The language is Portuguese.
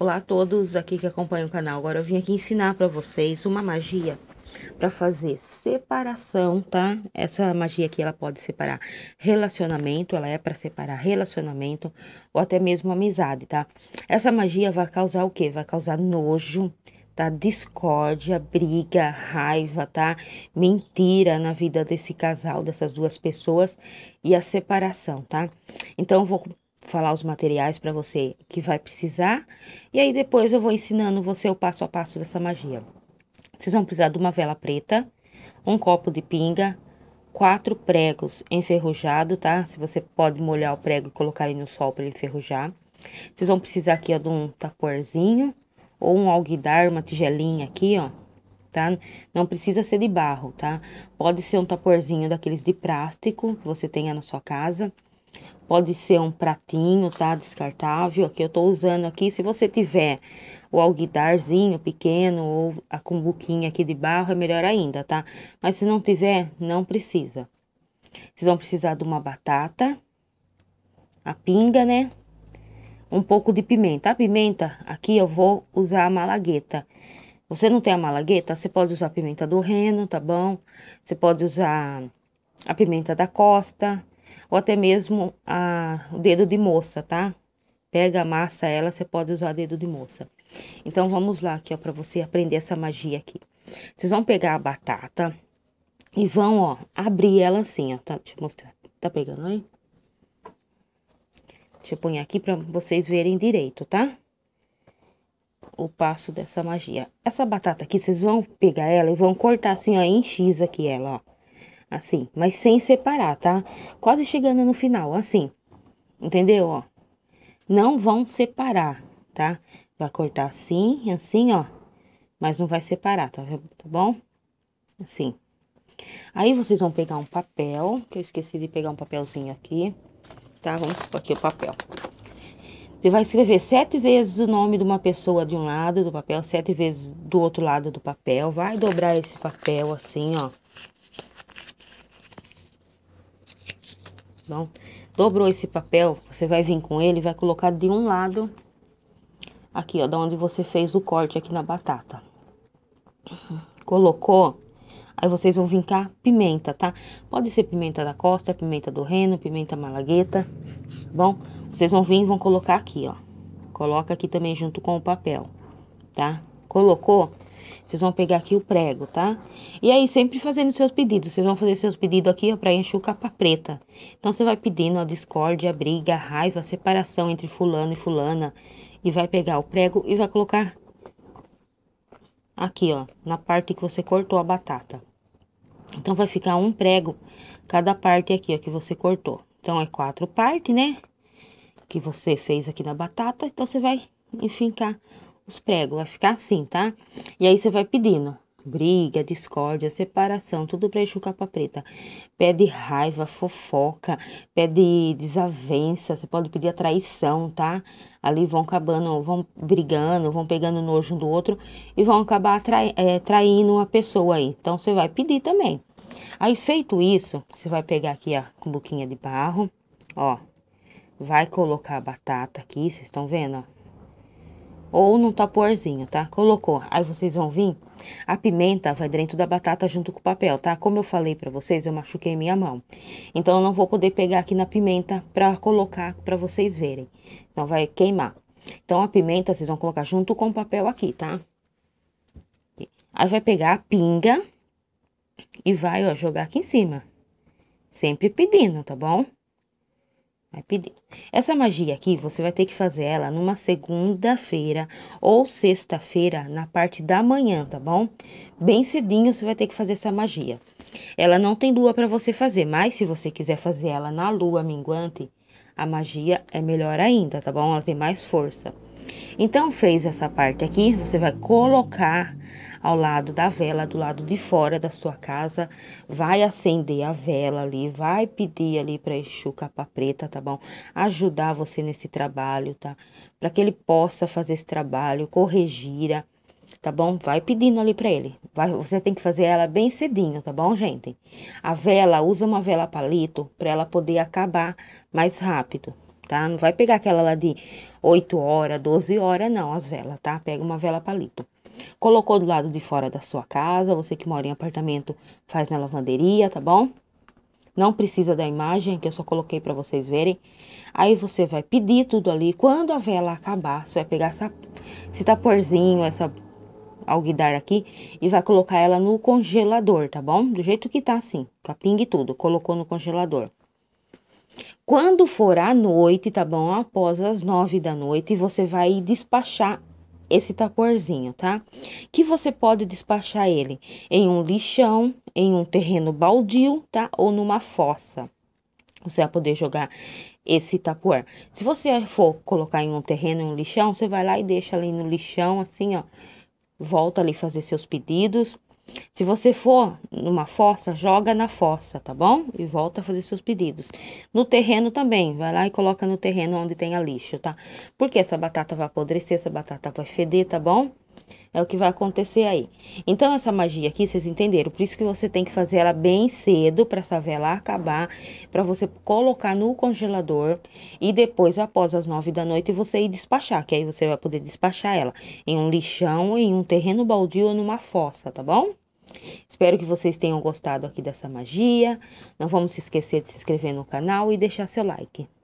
Olá a todos aqui que acompanham o canal. Agora eu vim aqui ensinar para vocês uma magia para fazer separação, tá? Essa magia aqui ela pode separar relacionamento, ela é para separar relacionamento ou até mesmo amizade, tá? Essa magia vai causar o quê? Vai causar nojo, tá? Discórdia, briga, raiva, tá? Mentira na vida desse casal, dessas duas pessoas e a separação, tá? Então eu vou falar os materiais para você que vai precisar. E aí depois eu vou ensinando você o passo a passo dessa magia. Vocês vão precisar de uma vela preta, um copo de pinga, quatro pregos enferrujado, tá? Se você pode molhar o prego e colocar ele no sol para ele enferrujar. Vocês vão precisar aqui, ó, de um taporzinho ou um alguidar, uma tigelinha aqui, ó, tá? Não precisa ser de barro, tá? Pode ser um taporzinho daqueles de plástico que você tenha na sua casa. Pode ser um pratinho, tá? Descartável, aqui eu tô usando aqui. Se você tiver o alguidarzinho pequeno ou a cumbuquinha aqui de barro, é melhor ainda, tá? Mas se não tiver, não precisa. Vocês vão precisar de uma batata, a pinga, né? Um pouco de pimenta. A pimenta, aqui eu vou usar a malagueta. Você não tem a malagueta? Você pode usar a pimenta do reno, tá bom? Você pode usar a pimenta da costa, ou até mesmo a, o dedo de moça, tá? Pega, massa ela, você pode usar dedo de moça. Então, vamos lá aqui, ó, pra você aprender essa magia aqui. Vocês vão pegar a batata e vão, ó, abrir ela assim, ó, tá? Deixa eu mostrar. Tá pegando aí? Deixa eu pôr aqui pra vocês verem direito, tá? O passo dessa magia. Essa batata aqui, vocês vão pegar ela e vão cortar assim, ó, em X aqui ela, ó assim, mas sem separar, tá? Quase chegando no final, assim. Entendeu, ó? Não vão separar, tá? Vai cortar assim, assim, ó. Mas não vai separar, tá, tá bom? Assim. Aí vocês vão pegar um papel, que eu esqueci de pegar um papelzinho aqui, tá? Vamos pôr aqui o papel. Você vai escrever sete vezes o nome de uma pessoa de um lado do papel, sete vezes do outro lado do papel. Vai dobrar esse papel assim, ó, bom Dobrou esse papel, você vai vir com ele, vai colocar de um lado aqui, ó, da onde você fez o corte aqui na batata. Colocou, aí vocês vão vincar pimenta, tá? Pode ser pimenta da costa, pimenta do reino, pimenta malagueta, tá bom? Vocês vão vir e vão colocar aqui, ó. Coloca aqui também junto com o papel, tá? Colocou, vocês vão pegar aqui o prego, tá? E aí, sempre fazendo seus pedidos. Vocês vão fazer seus pedidos aqui, ó, pra encher o capa preta. Então, você vai pedindo a discórdia, a briga, a raiva, a separação entre fulano e fulana. E vai pegar o prego e vai colocar aqui, ó, na parte que você cortou a batata. Então, vai ficar um prego cada parte aqui, ó, que você cortou. Então, é quatro partes, né? Que você fez aqui na batata. Então, você vai enfincar os pregos. Vai ficar assim, tá? E aí você vai pedindo. Briga, discórdia, separação, tudo pra enxugar capa preta. Pede raiva, fofoca, pede desavença, você pode pedir a traição, tá? Ali vão acabando, vão brigando, vão pegando nojo um do outro e vão acabar trai, é, traindo uma pessoa aí. Então você vai pedir também. Aí feito isso, você vai pegar aqui a cumbuquinha de barro, ó. Vai colocar a batata aqui, vocês estão vendo, ó ou num taporzinho, tá? Colocou. Aí vocês vão vir, a pimenta vai dentro da batata junto com o papel, tá? Como eu falei pra vocês, eu machuquei minha mão. Então, eu não vou poder pegar aqui na pimenta pra colocar pra vocês verem. Então, vai queimar. Então, a pimenta vocês vão colocar junto com o papel aqui, tá? Aí, vai pegar a pinga e vai, ó, jogar aqui em cima. Sempre pedindo, tá bom? Vai pedir. Essa magia aqui, você vai ter que fazer ela numa segunda-feira ou sexta-feira, na parte da manhã, tá bom? Bem cedinho você vai ter que fazer essa magia. Ela não tem lua para você fazer, mas se você quiser fazer ela na lua minguante, a magia é melhor ainda, tá bom? Ela tem mais força. Então, fez essa parte aqui, você vai colocar ao lado da vela, do lado de fora da sua casa, vai acender a vela ali, vai pedir ali para Exu Capa Preta, tá bom? Ajudar você nesse trabalho, tá? Para que ele possa fazer esse trabalho, corrigir, tá bom? Vai pedindo ali para ele. Vai, você tem que fazer ela bem cedinho, tá bom, gente? A vela, usa uma vela palito para ela poder acabar mais rápido, tá? Não vai pegar aquela lá de 8 horas, 12 horas, não, as velas, tá? Pega uma vela palito colocou do lado de fora da sua casa, você que mora em apartamento faz na lavanderia, tá bom? Não precisa da imagem que eu só coloquei para vocês verem. Aí você vai pedir tudo ali. Quando a vela acabar, você vai pegar essa, esse taporzinho, essa alguidar aqui e vai colocar ela no congelador, tá bom? Do jeito que tá assim, capim e tudo, colocou no congelador. Quando for à noite, tá bom? Após as nove da noite, você vai despachar esse taporzinho, tá? Que você pode despachar ele em um lixão, em um terreno baldio, tá? Ou numa fossa. Você vai poder jogar esse tapor. Se você for colocar em um terreno, em um lixão, você vai lá e deixa ali no lixão, assim, ó. Volta ali fazer seus pedidos se você for numa fossa, joga na fossa, tá bom? E volta a fazer seus pedidos. No terreno também, vai lá e coloca no terreno onde tem a lixo, tá? Porque essa batata vai apodrecer, essa batata vai feder, tá bom? É o que vai acontecer aí. Então, essa magia aqui, vocês entenderam? Por isso que você tem que fazer ela bem cedo para essa vela acabar, para você colocar no congelador e depois, após as nove da noite, você ir despachar, que aí você vai poder despachar ela em um lixão, em um terreno baldio ou numa fossa, tá bom? Espero que vocês tenham gostado aqui dessa magia. Não vamos se esquecer de se inscrever no canal e deixar seu like.